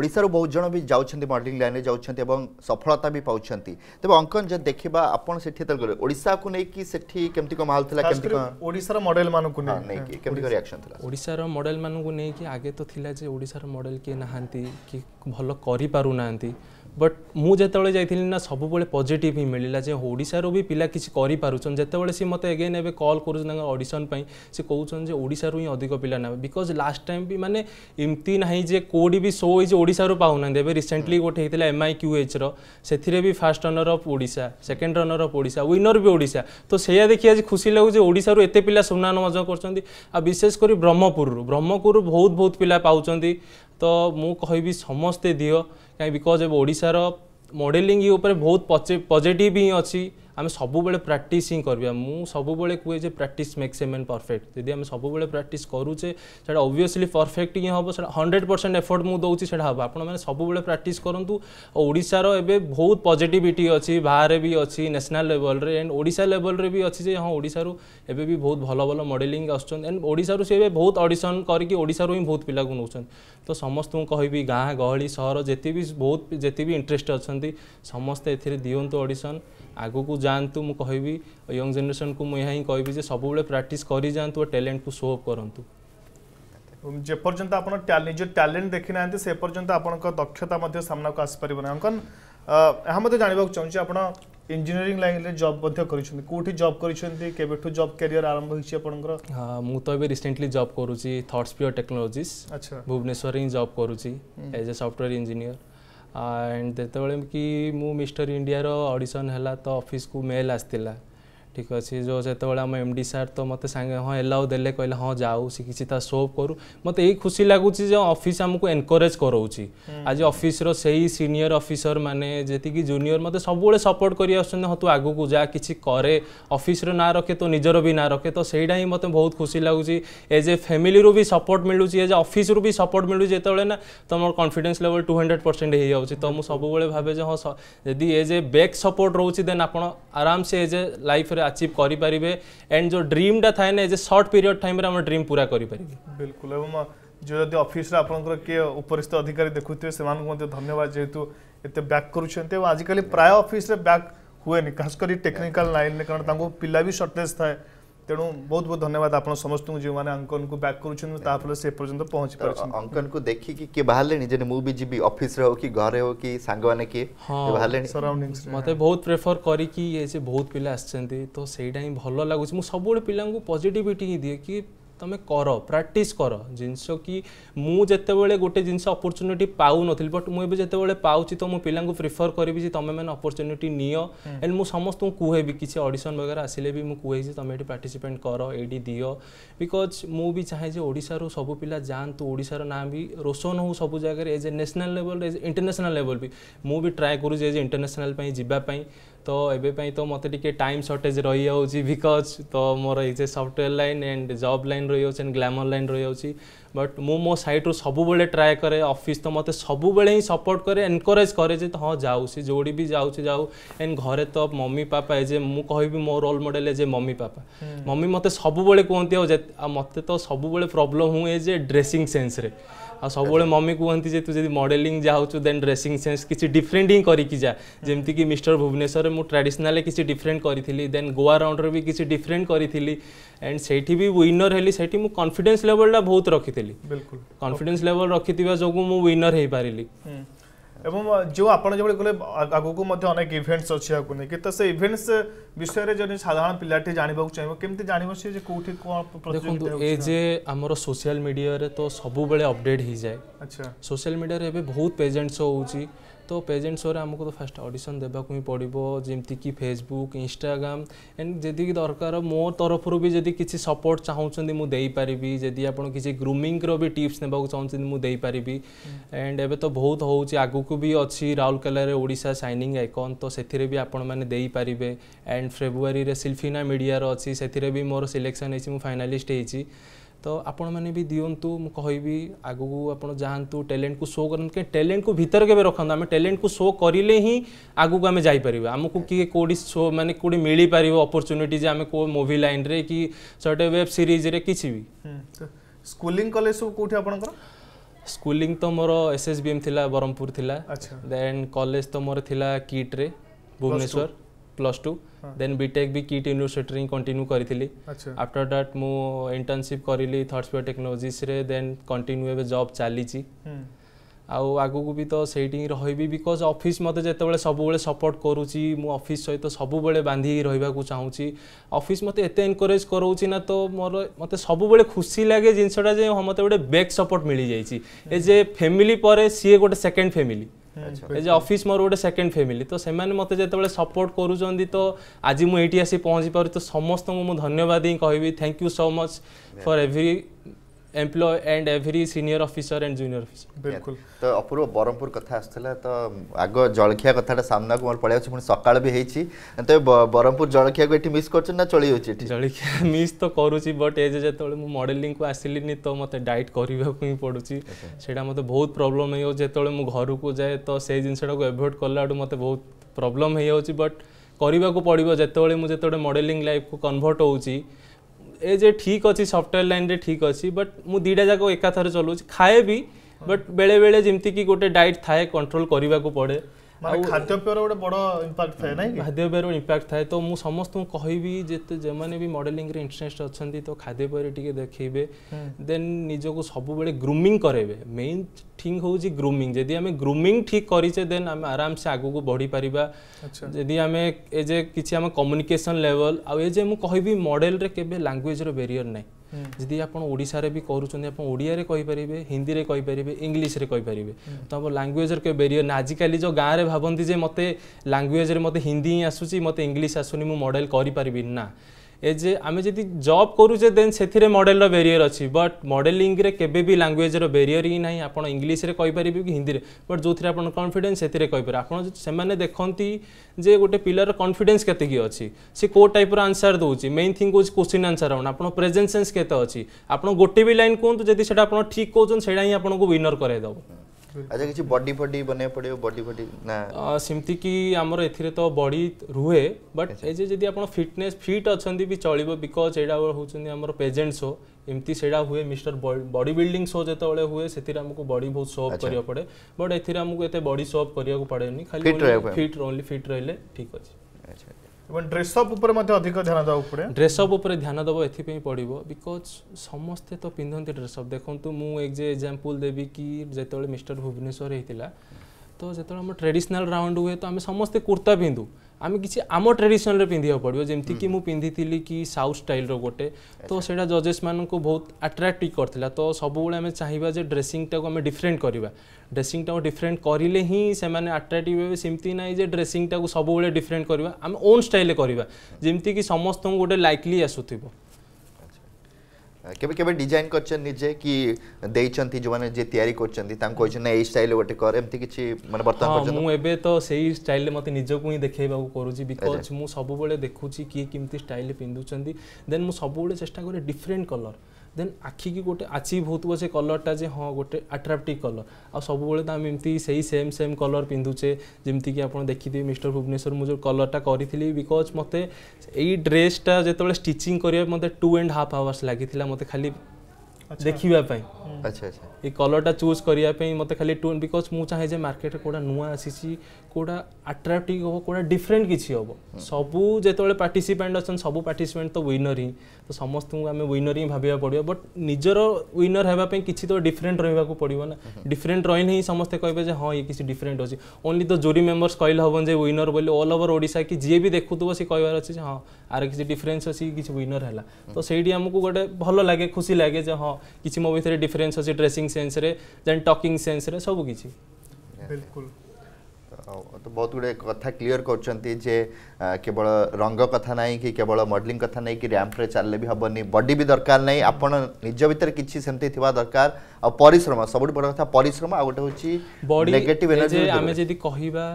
ଓଡ଼ିଶାରୁ ବହୁତ ଜଣ ବି ଯାଉଛନ୍ତି ମଡ଼େଲିଂ ଲାଇନ୍ରେ ଯାଉଛନ୍ତି ଏବଂ ସଫଳତା ବି ପାଉଛନ୍ତି ତେବେ ଅଙ୍କନ ଯଦି ଦେଖିବା ଆପଣ ସେଠି ଯେତେବେଳେ ଗଲେ ଓଡ଼ିଶାକୁ ନେଇକି ସେଠି କେମିତି କ'ଣ ମାହୋଲ ଥିଲା କେମିତି କ'ଣ ଓଡ଼ିଶାର ମଡ଼େଲ ମାନଙ୍କୁ ନେଇକି କେମିତି କ'ଣ ରିଆକ୍ସନ୍ ଥିଲା ଓଡ଼ିଶାର ମଡ଼େଲ ମାନଙ୍କୁ ନେଇକି ଆଗେ ତ ଥିଲା ଯେ ଓଡ଼ିଶାର ମଡ଼େଲ କିଏ ନାହାନ୍ତି କି ଭଲ କରିପାରୁନାହାନ୍ତି বট মু যেতবে যাই না সবুলে পজিটিভ হি মিলা যে ওড়শার বি পিলা কিছু করে পুছেন যেতবে সি মতো এগেন এবে কল করছেন তাঙ্ক অডিশন পাই সে কৌছেন যে ওড়শার হি অধিক পিলা নেবে বিকজ লাস্ট টাইম বি মানে এমতি না যে কোটি বি শো হয়েছে ওড়শার পাও না এবে রিসেন্টলি গোটে হয়েছিল এমআই কিউ এইচর সেথিরে বি first runner of Odisha second runner of Odisha winner বি ওড়শা তো সেইয়া দেখি আজ খুশি লাগু যে ওড়শার এতে পিলা সুনাম অর্জন করছেন আর বিশেষ করে ব্রহ্মপুরু ব্রহ্মপুরু বহুত বহুত পিলা পাচ্ছেন ତ ମୁଁ କହିବି ସମସ୍ତେ ଦିଅ କାହିଁକି ବିକଜ୍ ଏବେ ଓଡ଼ିଶାର ମଡ଼େଲିଂ ଉପରେ ବହୁତ ପଜିଟିଭ୍ ହିଁ ଅଛି आम सबुबले प्राक्ट हिं करवा मुझे सबुबले कहे जे practice makes a man perfect जदि आम सबुबले प्राक्ट करुचे से अबवियसली परफेक्ट ही हम हंड्रेड परसेंट एफर्ट मुझे दूसरी से हम आप सबुबले प्राक्ट करूँ ओडार एवं बहुत पजिटिविटी अच्छी बाहर भी अच्छी ନ୍ୟାସନାଲ୍ ଲେଭଲ୍ରେ ଆଣ୍ଡ ଓଡ଼ିଶା ଲେଭଲ୍ରେ ବି ଅଛି ଯେ ହଁ ଓଡ଼ିଶାରୁ ଏବେ ବି ବହୁତ ଭଲ ଭଲ ମଡ଼େଲିଂ ଆସୁଛନ୍ତି ଆଣ୍ଡ ଓଡ଼ିଶାରୁ ସେ ଏବେ ବହୁତ ଅଡ଼ିସନ୍ କରିକି ଓଡ଼ିଶାରୁ ହିଁ ବହୁତ ପିଲାକୁ ନେଉଛନ୍ତି ତ ସମସ୍ତଙ୍କୁ କହିବି ଗାଁ ଗହଳି ସହର ଯେତେ ବି ବହୁତ ଯେତେ ବି ଇଣ୍ଟରେଷ୍ଟ ଅଛନ୍ତି ସମସ୍ତେ ଏଥିରେ ଦିଅନ୍ତୁ ଅଡ଼ିସନ୍ ଆଗକୁ जातु मुझ कह यंग जेनेसन को मुझे हाँ कह सब प्राक्ट कर टैलेंट को सो अफ करूँ जपर्यंत आज टैलेंट देखी ना से पर्यटन आपं दक्षता सामना को आसपर ना अंकन यहाँ जानवाक चाहिए आप इंजीनियरिंग लाइन में जब करोटि जब करू जब कैरियर आरंभ हो हाँ मुझे तो रिसेंटली जब करुच्ची थर्ड स्पीयर टेक्नोलोजी अच्छा भुवनेश्वर ही जब करुच्ची as a software engineer and ଯେତେବେଳେ କି ମୁଁ ମିଷ୍ଟର ଇଣ୍ଡିଆର ଅଡ଼ିସନ୍ ହେଲା ତ ଅଫିସକୁ ମେଲ୍ ଆସିଥିଲା ঠিক ଅଛି ଯେଉଁ ଯେତେବେଳେ ଆମ ଏମ୍ ଡି ସାର୍ ତ ମୋତେ ସାଙ୍ଗେ ହଁ ଏଲାଉ ଦେଲେ କହିଲେ ହଁ ଯାଉ ଶିଖିଛି ତା ସୋ କରୁ ମୋତେ ଏଇ ଖୁସି ଲାଗୁଛି ଯେ ଅଫିସ୍ ଆମକୁ ଏନକରେଜ୍ କରଉଛି ଆଜି ଅଫିସ୍ର ସେଇ ସିନିୟର୍ ଅଫିସର ମାନେ ଯେତିକି ଜୁନିୟର ମୋତେ ସବୁବେଳେ ସପୋର୍ଟ କରି ଆସୁଛନ୍ତି ହଁ ତୁ ଆଗକୁ ଯା କିଛି କରେ ଅଫିସ୍ର ନାଁ ରଖେ ତୋ ନିଜର ବି ନାଁ ରଖେ ତ ସେଇଟା ହିଁ ମୋତେ ବହୁତ ଖୁସି ଲାଗୁଛି ଏଜ୍ ଏ ଫ୍ୟାମିଲିରୁ ବି ସପୋର୍ଟ ମିଳୁଛି ଏଜ୍ ଏ ଅଫିସ୍ରୁ ବି ସପୋର୍ଟ ମିଳୁଛି ଯେତେବେଳେ ନା ତୁମର confidence level two hundred percent ହେଇଯାଉଛି ତ ମୁଁ ସବୁବେଳେ ଭାବେ ଯେ ହଁ ଯଦି ଏଜ୍ ଏ ବ୍ୟାକ୍ ସପୋର୍ଟ ରହୁଛି ଦେନ୍ ଆପଣ ଆରାମସେ ଏଜ୍ ଏ ଲାଇଫ୍ରେ আচিভ করে পারিবে এন্ড যে ড্রিমটা থাকে না যে সর্ট পিরিয়ড টাইমে আমার ড্রিম পুরা করে পারিবে বিলকুল এবং যে যদি অফিসরে আপনার কে উপরিস্থ অধিকারী দেখুবে সে ধন্যবাদ যেহেতু এতে ব্যাক করছেন এবং আজকাল প্রায় অফিসরে ব্যাক হুয়ে খাস করে টেকনিকাল লাইন কারণ তাঙ্কু পিলা বি সর্টেজ থাকে ତେଣୁ ବହୁତ ବହୁତ ଧନ୍ୟବାଦ ଆପଣ ସମସ୍ତଙ୍କୁ ଯେଉଁମାନେ ଅଙ୍କନକୁ ବ୍ୟାକ୍ କରୁଛନ୍ତି ତା ଫଳରେ ସେ ପର୍ଯ୍ୟନ୍ତ ପହଞ୍ଚି ପାରୁଛନ୍ତି ଅଙ୍କନକୁ ଦେଖିକି କିଏ ବାହାରିଲେଣି ଯେ ମୁଁ ବି ଯିବି ଅଫିସରେ ହଉ କି ଘରେ ହଉ କି ସାଙ୍ଗମାନେ କିଏ ବାହାରିଲେଣି ସରାଉଣ୍ଡିଙ୍ଗସ୍ ମୋତେ ବହୁତ ପ୍ରେଫର କରିକି ସେ ବହୁତ ପିଲା ଆସିଛନ୍ତି ତ ସେଇଟା ହିଁ ଭଲ ଲାଗୁଛି ମୁଁ ସବୁବେଳେ ପିଲାଙ୍କୁ ପଜିଟିଭିଟି ହିଁ ଦିଏ କି તમે કરો પ્રેક્ટિસ કરો જિન્સો કી મુ જેતે બળે ગોટે જિન્સ ઓપોર્ચ્યુનિટી પાઉ નથિલ બટ મુ જેતે બળે પાઉ છી તો મુ પેલા કો પ્રિફર કરી બી જી તમે મેન ઓપોર્ચ્યુનિટી નિયો એન્ડ મુ સમસ્ત કુહે બી કિસી ઓડિશન વગેરા આસિલે બી મુ કુહે છી તમે એડિ પાર્ટિસિપન્ટ કરો એડિ દિયો બીકોઝ મુ બી ચાહે જો ઓડિસા રો સબ પિલા જાંત ઓડિસા રો નામ બી રોશન હો સબ જગરે as a national level as international level બી મુ બી ટ્રાય કરું એઝ ઇન્ટરનેશનલ પઈ જીબા પઈ ତ ଏବେ ପାଇଁ ତ ମୋତେ ଟିକେ ଟାଇମ୍ ସର୍ଟେଜ୍ ରହିଯାଉଛି ବିକଜ୍ ତ ମୋର as a software line and job line ରହିଯାଉଛି ଆଣ୍ଡ ଗ୍ଲାମର୍ ଲାଇନ୍ ରହିଯାଉଛି ବଟ୍ ମୁଁ ମୋ ସାଇଟ୍ରୁ ସବୁବେଳେ ଟ୍ରାଏ କରେ ଅଫିସ୍ ତ ମୋତେ ସବୁବେଳେ ହିଁ ସପୋର୍ଟ କରେ ଏନକରେଜ୍ କରେ ଯେ ହଁ ଯାଉ ସେ ଯୋଡ଼ି ବି ଯାଉଛି ଯାଉ ଆଣ୍ଡ ଘରେ ତ ମମି ପାପା ଏ ଯେ ମୁଁ କହିବି ମୋ ରୋଲ୍ ମଡ଼େଲ୍ ଏ ଯେ ମମି ପାପା ମମି ମୋତେ ସବୁବେଳେ କୁହନ୍ତି ଆଉ ମୋତେ ତ ସବୁବେଳେ ପ୍ରୋବ୍ଲେମ୍ ହୁଏ ଯେ ଡ୍ରେସିଂ ସେନ୍ସରେ ଆଉ ସବୁବେଳେ ମମି କୁହନ୍ତି ଯେ ତୁ ଯଦି ମଡେଲିଂ ଯାଉଛୁ ଦେନ୍ ଡ୍ରେସିଂ ସେନ୍ସ କିଛି ଡିଫରେଣ୍ଟ ହିଁ କରିକି ଯା ଯେମିତିକି ମିଷ୍ଟର ଭୁବନେଶ୍ୱରରେ ମୁଁ ଟ୍ରାଡ଼ିସନାଲି କିଛି ଡିଫରେଣ୍ଟ କରିଥିଲି ଦେନ୍ ଗୋଆ ରାଉଣ୍ଡରେ ବି କିଛି ଡିଫରେଣ୍ଟ କରିଥିଲି ଆଣ୍ଡ ସେଇଠି ବି ୱିନର ହେଲି ସେଇଠି ମୁଁ କନଫିଡେନ୍ସ ଲେଭଲଟା ବହୁତ ରଖିଥିଲି କନଫିଡେନ୍ସ ଲେଭଲ ରଖିଥିବା ଯୋଗୁଁ ମୁଁ ୱିନର ହେଇପାରିଲି এবং যে আপনার যেভাবে গেলে আগুক অনেক ইভেন্টস অনেক নেই তো সে ইভেন্টস বিষয়ে যদি সাধারণ পিলাটি জাঁয়া চাইব কেমি জাঁব সে যে কোটি দেখুন এ যে আমার সোশিয়াল মিডিয়ায় তো সবুলে অপডেট হয়ে যায় আচ্ছা সোশিয়াল মিডিয়ায় এবে বহুত পেজেন্টস হচ্ছে तो प्रेजेंट सोरे आमको तो फास्ट अडिशन देवाक पड़ो की फेसबुक इनस्टाग्राम एंड जी दरकार मो तरफ भी जब किसी सपोर्ट चाहूँ मुझेपरि जी आप किसी ग्रुमिंग रि टीप्स ने चाहते मुझेपरि एंड एब तो बहुत हूँ आगे भी अच्छी राउरकेलारा सैनिंग आइकन तो से भी आपरें एंड फेब्रुआर सिल्फिना मीडिया अच्छी से मोर सिलेक्शन हो फाइनालीस्ट होती तो आपण मैंने भी दिंतु मुझे आगू आप जातु टैलेंट को शो कर टैलेंट को भितर के रखता आम टैलेंट को शो करें ही आगू आम जापर आमको किए कौटी शो मैंने कौटी मिल पार अपरच्युनिटी आम कौ मुवी लाइन रे कि सर्टे वेब सीरीज रे किसी भी स्कूलिंग कले सब कौटी आप स्कूली तो मोर एस एस बी एम थी ब्रह्मपुर थी देन कलेज तो मोर थी किट्रे Bhubaneswar plus two then B Tech भी कीट यूनिवर्सिटी ही कंटिन्यू करी आफ्टर दैट मु इंटर्नशिप करी थर्ड्स बायो टेक्नोलोजीस रे देन कंटिन्यू एवं जॉब चली ଆଉ ଆଗକୁ ବି ତ ସେଇଠି ହିଁ ରହିବି ବିକଜ୍ ଅଫିସ୍ ମୋତେ ଯେତେବେଳେ ସବୁବେଳେ ସପୋର୍ଟ କରୁଛି ମୁଁ ଅଫିସ୍ ସହିତ ସବୁବେଳେ ବାନ୍ଧିକି ରହିବାକୁ ଚାହୁଁଛି ଅଫିସ୍ ମୋତେ ଏତେ ଏନକରେଜ୍ କରାଉଛି ନା ତ ମୋର ମୋତେ ସବୁବେଳେ ଖୁସି ଲାଗେ ଜିନିଷଟା ଯେ ମୋତେ ଗୋଟେ ବେକ୍ ସପୋର୍ଟ ମିଳିଯାଇଛି ଏ ଯେ ଫ୍ୟାମିଲି ପରେ ସିଏ ଗୋଟେ ସେକେଣ୍ଡ ଫ୍ୟାମିଲି ଏଜ୍ ଅଫିସ୍ ମୋର ଗୋଟେ ସେକେଣ୍ଡ ଫ୍ୟାମିଲି ତ ସେମାନେ ମୋତେ ଯେତେବେଳେ ସପୋର୍ଟ କରୁଛନ୍ତି ତ ଆଜି ମୁଁ ଏଇଠି ଆସି ପହଞ୍ଚି ପାରୁଛି ତ ସମସ୍ତଙ୍କୁ ମୁଁ ଧନ୍ୟବାଦ ହିଁ କହିବି thank you so much for every employee and every senior officer and junior officer बिल्कुल तो अपूर्व ब्रह्मपुर कथा आसला तो आग जलखिया कथा सामना को मोर पळे अछि पुनी सकाळ भी हेछि तो ब्रह्मपुर जलखिया को एठी मिस करछ ना चली होछि एठी जलखिया मिस तो करूछि बट एज जेतोळे मु मॉडलिंग को आसिलिनी तो मते डाइट करबा को ही पडुछि सेटा मते बहुत प्रॉब्लम हे जेतोळे मु घर को जाए तो से जिनसटा को एवोइड करला मते बहुत प्रॉब्लम हे होछि बट କରିବାକୁ ପଡ଼ିବ ଯେତେବେଳେ ମୁଁ ଯେତେବେଳେ ମଡ଼େଲିଂ ଲାଇଫ୍କୁ କନଭର୍ଟ ହେଉଛି ए जे ठीक अच्छी सफ्टवेयर लाइन रे ठीक अच्छी बट मु दीटा जाक एकाथर चलाऊ खाए भी बट बेले बेले जमीक गोटे डाइट थाए कंट्रोल करने को पड़े ମାନେ ଖାଦ୍ୟପେୟର ଗୋଟେ ବଡ଼ ଇମ୍ପାକ୍ଟ ଥାଏ ନାଇଁ ଖାଦ୍ୟପେୟର ଇମ୍ପାକ୍ଟ ଥାଏ ତ ମୁଁ ସମସ୍ତଙ୍କୁ କହିବି ଯେତେ ଯେମାନେ ବି ମଡେଲିଂରେ ଇଣ୍ଟରେଷ୍ଟ ଅଛନ୍ତି ତ ଖାଦ୍ୟପେୟରେ ଟିକେ ଦେଖେଇବେ ଦେନ୍ ନିଜକୁ ସବୁବେଳେ ଗ୍ରୁମିଂ କରେଇବେ ମେନ୍ ଠିକ୍ ହେଉଛି ଗ୍ରୁମିଂ ଯଦି ଆମେ ଗ୍ରୁମିଂ ଠିକ୍ କରିଛେ ଦେନ୍ ଆମେ ଆରାମସେ ଆଗକୁ ବଢ଼ିପାରିବା ଯଦି ଆମେ ଏ ଯେ କିଛି ଆମ କମ୍ୟୁନିକେସନ୍ ଲେଭଲ୍ ଆଉ ଏ ଯେ ମୁଁ କହିବି ମଡେଲରେ କେବେ ଲାଙ୍ଗୁଏଜର ବ୍ୟାରିୟର ନାହିଁ ଯଦି ଆପଣ ଓଡ଼ିଶାରେ ବି କରୁଛନ୍ତି ଆପଣ ଓଡ଼ିଆରେ କହିପାରିବେ ହିନ୍ଦୀରେ କହିପାରିବେ ଇଂଲିଶରେ କହିପାରିବେ ତ ଆମ ଲାଙ୍ଗୁଏଜର କେବେ ବ୍ୟାରିୟର ନା ଆଜିକାଲି ଯେଉଁ ଗାଁରେ ଭାବନ୍ତି ଯେ ମୋତେ ଲାଙ୍ଗୁଏଜରେ ମୋତେ ହିନ୍ଦୀ ହିଁ ଆସୁଛି ମୋତେ ଇଂଲିଶ ଆସୁନି ମୁଁ ମଡ଼େଲ କରିପାରିବିନି ନା এজ আমি যদি জব করুছে দেন সেথিরে মডেলর ব্যারিয়র অছি বট মডেলিংরে কেবে বি ল্যাঙ্গুয়েজর ব্যারিয়র হি নাই আপনার ইংলিশে কইপারিবে কি হিন্দিরে বট যোথিরে আপনার কনফিডেন্স সেথিরে কইপারে আপনার সেমানে দেখন্তি যে গোটে পিলার কনফিডেন্স কেতে কি অছি সে কো টাইপর আনসার দউছি main thing cause question answer round আপনার প্রেজেন্ট সেন্স কেতে অছি আপনার গোটে বি লাইন কুহতু যদি সেটা আপনার ঠিক কৌছেন সেটা হি আপনার উইনর করাই দেব ଆଚ୍ଛା କିଛି ବଡି ଫଡି ବନେଇବାକୁ ପଡିବ ବଡି ଫଡି ନା ସେମିତି କି ଆମର ଏଥିରେ ତ ବଡି ରୁହେ ବଟ୍ ଏ ଯେ ଯଦି ଆପଣ ଫିଟନେସ୍ ଫିଟ୍ ଅଛନ୍ତି ବି ଚଳିବ ବିକଜ୍ ଏଇଟା ହେଉଛନ୍ତି ଆମର ପେଜେଣ୍ଟ ଶୋ ଏମିତି ସେଇଟା ହୁଏ ମିଷ୍ଟର ବଡି ବିଲ୍ଡିଂ ଶୋ ଯେତେବେଳେ ହୁଏ ସେଥିରେ ଆମକୁ ବଡି ବହୁତ ସୋ ଅପ୍ କରିବାକୁ ପଡ଼େ ବଟ୍ ଏଥିରେ ଆମକୁ ଏତେ ବଡି ସୋ ଅପ୍ କରିବାକୁ ପଡ଼େନି ଖାଲି ଫିଟ୍ ଓନ୍ଲି ଫିଟ୍ ରହିଲେ ଠିକ୍ ଅଛି ଆଚ୍ଛା ଏବଂ ଡ୍ରେସଅପ୍ ଉପରେ ମଧ୍ୟ ଅଧିକ ଧ୍ୟାନ ଦେବାକୁ ପଡ଼େ ଡ୍ରେସଅପ୍ ଉପରେ ଧ୍ୟାନ ଦେବ ଏଥିପାଇଁ ପଡ଼ିବ ବିକଜ୍ ସମସ୍ତେ ତ ପିନ୍ଧନ୍ତି ଡ୍ରେସଅପ୍ ଦେଖନ୍ତୁ ମୁଁ ଏକ ଯେ ଏକ୍ଜାମ୍ପଲ୍ ଦେବି କି ଯେତେବେଳେ ମିଷ୍ଟର ଭୁବନେଶ୍ୱର ହେଇଥିଲା तो ଯେତେବେଳେ ଆମ ଟ୍ରେଡିସନାଲ୍ ରାଉଣ୍ଡ ହୁଏ ତ ଆମେ ସମସ୍ତେ କୁର୍ତ୍ତା ପିନ୍ଧୁ ଆମେ କିଛି ଆମ ଟ୍ରେଡିସନାଲ୍ରେ ପିନ୍ଧିବାକୁ ପଡ଼ିବ ଯେମିତିକି ମୁଁ ପିନ୍ଧିଥିଲି କି ସାଉଥ୍ ଷ୍ଟାଇଲ୍ର ଗୋଟେ ତ ସେଇଟା ଜଜେସ୍ମାନଙ୍କୁ ବହୁତ ଆଟ୍ରାକ୍ଟିଭ୍ କରିଥିଲା ତ ସବୁବେଳେ ଆମେ ଚାହିଁବା ଯେ ଡ୍ରେସିଂଟାକୁ ଆମେ ଡିଫରେଣ୍ଟ କରିବା ଡ୍ରେସିଂଟାକୁ ଡିଫରେଣ୍ଟ କରିଲେ ହିଁ ସେମାନେ ଆଟ୍ରାକ୍ଟିଭ୍ ହେବେ ସେମିତି ନାହିଁ ଯେ ଡ୍ରେସିଂଟାକୁ ସବୁବେଳେ ଡିଫରେଣ୍ଟ କରିବା ଆମେ ଓନ୍ ଷ୍ଟାଇଲ୍ରେ କରିବା ଯେମିତିକି ସମସ୍ତଙ୍କୁ ଗୋଟେ ଲାଇକ୍ଲି ଆସୁଥିବ কেবে কেবে ডিজাইন করছেন নিজে কি দেইছন্তি যোনে যে তৈরি করছেন তাঙ্কু কইছেন না এই স্টাইলে গোটে কর এমতি কিছু মানে বর্তমান হ্যাঁ, পর্যন্ত মু এবে তো সেই স্টাইলে মতে নিজকু হি দেখাইবাকু করুছি বিকজ মু সবুবেলে দেখুছি কি কিমতি স্টাইলে পিন্দুচন্তি দেন মু সবুবেলে চেষ্টা করে ডিফারেন্ট কলর ଦେନ୍ ଆଖିକି ଗୋଟେ ଆଚିଭ୍ ହେଉଥିବ ସେ କଲର୍ଟା ଯେ ହଁ ଗୋଟେ ଆଟ୍ରାକ୍ଟିଭ୍ କଲର୍ ଆଉ ସବୁବେଳେ ତ ଆମେ ଏମିତି ସେଇ ସେମ୍ ସେମ୍ କଲର୍ ପିନ୍ଧୁଛେ ଯେମିତିକି ଆପଣ ଦେଖିଥିବେ ମିଷ୍ଟର ଭୁବନେଶ୍ୱର ମୁଁ ଯେଉଁ କଲର୍ଟା କରିଥିଲି ବିକଜ୍ ମୋତେ ଏଇ ଡ୍ରେସ୍ଟା ଯେତେବେଳେ ଷ୍ଟିଚିଂ କରିବା ମୋତେ ଟୁ ଆଣ୍ଡ ହାଫ୍ ଆୱାର୍ସ ଲାଗିଥିଲା ମୋତେ ଖାଲି ଦେଖିବା ପାଇଁ ଏ କଲର୍ଟା ଚୁଜ୍ କରିବା ପାଇଁ ମୋତେ ଖାଲି ଟୁ ବିକଜ୍ ମୁଁ ଚାହେଁ ଯେ ମାର୍କେଟରେ କେଉଁଟା ନୂଆ ଆସିଛି କେଉଁଟା ଆଟ୍ରାକ୍ଟିଭ୍ ହେବ କେଉଁଟା ଡିଫରେଣ୍ଟ କିଛି ହେବ ସବୁ ଯେତେବେଳେ ପାର୍ଟିସିପାଣ୍ଟ ଅଛନ୍ତି ସବୁ ପାର୍ଟିସିପାଣ୍ଟ ତ ୱିନର୍ ହିଁ ତ ସମସ୍ତଙ୍କୁ ଆମେ ୱିନର୍ ହିଁ ଭାବିବାକୁ ପଡ଼ିବ ବଟ୍ ନିଜର ୱିନର୍ ହେବା ପାଇଁ କିଛି ତ ଡିଫରେଣ୍ଟ ରହିବାକୁ ପଡ଼ିବ ନା ଡିଫରେଣ୍ଟ ରହିଲେ ହିଁ ସମସ୍ତେ କହିବେ ଯେ ହଁ ଇଏ କିଛି ଡିଫରେଣ୍ଟ ଅଛି ଓନ୍ଲି ତ ଜୁରି ମେମ୍ବର୍ସ କହିଲେ ହେବନି ଯେ ୱିନର୍ ବୋଲି ଅଲ୍ ଓଭର୍ ଓଡ଼ିଶା କି ଯିଏ ବି ଦେଖୁଥିବ ସେ କହିବାର ଅଛି ଯେ ହଁ ଆର କିଛି ଡିଫରେନ୍ସ ଅଛି କିଛି ୱିନର୍ ହେଲା ତ ସେଇଠି ଆମକୁ ଗୋଟେ ଭଲ ଲାଗେ ଖୁସି ଲାଗେ ଯେ ହଁ କିଛି ମୋ ଭିତରେ ଡିଫରେନ୍ସ ଅଛି ଡ୍ରେସିଂ ସେନ୍ସରେ ଦେନ୍ ଟକିଂ ସେନ୍ସରେ ସବୁ କିଛି ବିଲକୁଲ ତ ବହୁତ ଗୁଡ଼ିଏ କଥା କ୍ଲିଅର କରୁଛନ୍ତି ଯେ କେବଳ ରଙ୍ଗ କଥା ନାହିଁ କି କେବଳ ମଡେଲିଂ କଥା ନାହିଁ କି ର୍ୟାମ୍ପରେ ଚାଲିଲେ ବି ହେବନି ବଡି ବି ଦରକାର ନାହିଁ ଆପଣ ନିଜ ଭିତରେ କିଛି ସେମିତି ଥିବା ଦରକାର ଆଉ ପରିଶ୍ରମ ସବୁଠୁ ବଡ଼ କଥା ପରିଶ୍ରମ ଆଉ ଗୋଟେ ହେଉଛି ଆମେ ଯଦି କହିବା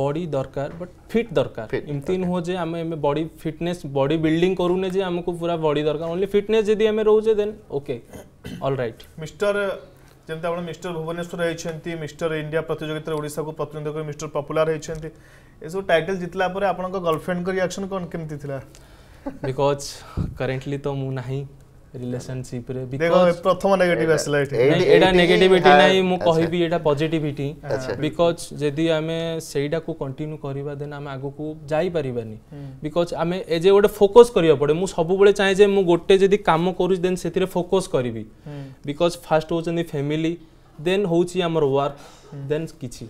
বডি দরকার বাট ফিট দরকার এমতি নুহ যে আমি এমে বডি ফিটনেস বডি বিল্ডিং করুনে যে আমাকে পুরা বডি দরকার অনলি ফিটনেস যদি আমি রহুছে দেন ওকে অলরাইট মিস্টার যেমতি আপনার মিস্টার ভুবনেশ্বর হয়েছেন মিস্টার ইন্ডিয়া প্রতিযোগিতার ওড়শাকে প্রতিনিধিত্ব করে মিস্টার পপুলার হয়েছেন এসব টাইটেল জিতলা পরে আপনার গার্লফ্রেন্ড রিয়াকশন কোন কেমতি লা বিকজ করেন্টলি তো মু নাহি relationship re because pratham negative asila eta eta negativity nai mu kahi bi eta positivity because jedi ame seida ku continue kariba then ame agu ku jai paribani because ame e je gote focus kariba pade mu sabu bele chahe je mu gote jedi kaam koru then sethire focus karibi because first ho jandi family ଦେନ୍ ହେଉଛି ଆମର work ଦେନ୍ କିଛି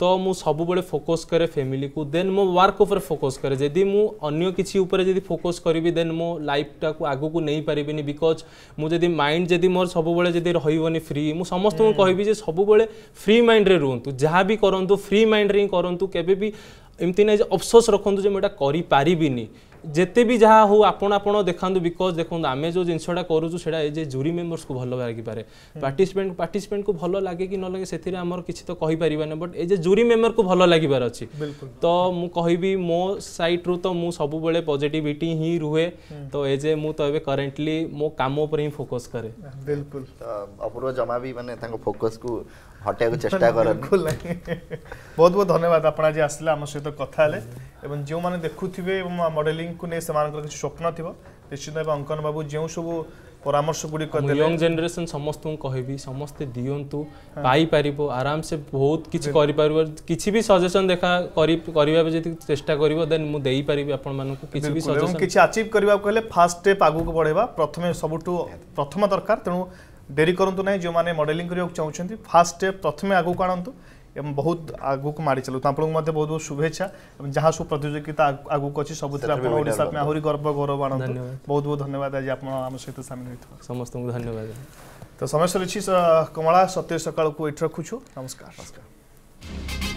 ତ ମୁଁ ସବୁବେଳେ focus କରେ ଫ୍ୟାମିଲିକୁ ଦେନ୍ ମୋ work ଉପରେ ଫୋକସ୍ କରେ ଯଦି ମୁଁ ଅନ୍ୟ କିଛି ଉପରେ ଯଦି ଫୋକସ୍ କରିବି ଦେନ୍ ମୋ ଲାଇଫଟାକୁ ଆଗକୁ ନେଇପାରିବିନି ବିକଜ୍ ମୁଁ ଯଦି ମାଇଣ୍ଡ ଯଦି ମୋର ସବୁବେଳେ ଯଦି ରହିବନି ଫ୍ରି ମୁଁ ସମସ୍ତଙ୍କୁ କହିବି ଯେ ସବୁବେଳେ ଫ୍ରି ମାଇଣ୍ଡରେ ରୁହନ୍ତୁ ଯାହା ବି କରନ୍ତୁ ଫ୍ରି ମାଇଣ୍ଡରେ ହିଁ କରନ୍ତୁ କେବେ ବି ଏମିତି ନାହିଁ ଯେ ଅଫସୋସ୍ ରଖନ୍ତୁ ଯେ ମୁଁ ଏଇଟା କରିପାରିବିନି ଯେତେ ବି ଯାହା ହଉ ଆପଣ ଆପଣ ଦେଖାନ୍ତୁ ବିକଜ୍ ଦେଖନ୍ତୁ ଆମେ ଯେଉଁ ଜିନିଷଟା କରୁଛୁ ସେଇଟା ଏ ଯେ ଜୁରି ମେମ୍ବର୍ସକୁ ଭଲ ଲାଗିପାରେ ପାର୍ଟିସିପେଣ୍ଟ ପାର୍ଟିସିପେଣ୍ଟକୁ ଭଲ ଲାଗେ କି ନ ଲାଗେ ସେଥିରେ ଆମର କିଛି ତ କହିପାରିବାନି ବଟ୍ ଏ ଯେ ଜୁରି ମେମ୍ବର୍କୁ ଭଲ ଲାଗିବାର ଅଛି ତ ମୁଁ କହିବି ମୋ ସାଇଟ୍ରୁ ତ ମୁଁ ସବୁବେଳେ ପଜିଟିଭିଟି ହିଁ ରୁହେ ତ ଏ ଯେ ମୁଁ ତ ଏବେ କରେଣ୍ଟଲି ମୋ କାମ ଉପରେ ହିଁ ଫୋକସ୍ କରେ ବିଲକୁଲ ଅପୂର୍ବ ଜମା ବି ମାନେ ତାଙ୍କ ଫୋକସ୍କୁ ହଟେଇବାକୁ ଚେଷ୍ଟା କରନ୍ତି ବହୁତ ବହୁତ ଧନ୍ୟବାଦ ଆପଣ ଆଜି ଆସିଲେ ଆମ ସହିତ କଥା ହେଲେ এবং ଯେଉଁମାନେ ଦେଖୁଥିବେ ଏବଂ ମଡେଲିଂକୁ ନେଇ ସେମାନଙ୍କର କିଛି ସ୍ୱପ୍ନ ଥିବ ନିଶ୍ଚିତ ଭାବେ ଅଙ୍କନ ବାବୁ ଯେଉଁ ସବୁ ପରାମର୍ଶ ଗୁଡ଼ିକ ୟଙ୍ଗ ଜେନେରେସନ୍ ସମସ୍ତଙ୍କୁ କହିବି ସମସ୍ତେ ଦିଅନ୍ତୁ ପାଇପାରିବ ଆରାମସେ ବହୁତ କିଛି କରିପାରିବ କିଛି ବି ସଜେସନ୍ ଦେଖା କରିବା ଯଦି ଚେଷ୍ଟା କରିବ ଦେନ୍ ମୁଁ ଦେଇପାରିବି ଆପଣମାନଙ୍କୁ କିଛି ବି ସଜେସନ୍ କିଛି ଆଚିଭ୍ କରିବାକୁ ହେଲେ ଫାର୍ଷ୍ଟ ଷ୍ଟେପ୍ ଆଗକୁ ବଢ଼େଇବା ପ୍ରଥମେ ସବୁଠୁ ପ୍ରଥମ ଦରକାର ତେଣୁ ଡେରି କରନ୍ତୁ ନାହିଁ ଯେଉଁମାନେ ମଡେଲିଂ କରିବାକୁ ଚାହୁଁଛନ୍ତି ଫାର୍ଷ୍ଟ ଷ୍ଟେପ୍ ପ୍ରଥମେ ଆଗକୁ ଆଣନ୍ତୁ এবং বহুত আগুক মাড়ি চালু আপনার মধ্যে বহুত বহুত শুভেচ্ছা এবং যা সব প্রতিযোগিতা আগুক অছি সবুজে আপনার ওড়িশা পে আহরি গর্ব গৌরব আনন্দ বহুত বহুত ধন্যবাদ আজ আপনার আমার সহিত সামিল হইতে সমস্ত ধন্যবাদ তো সময় সরিছি কমলা সত্যি সকালকু এটি রাখুছু নমস্কার নমস্কার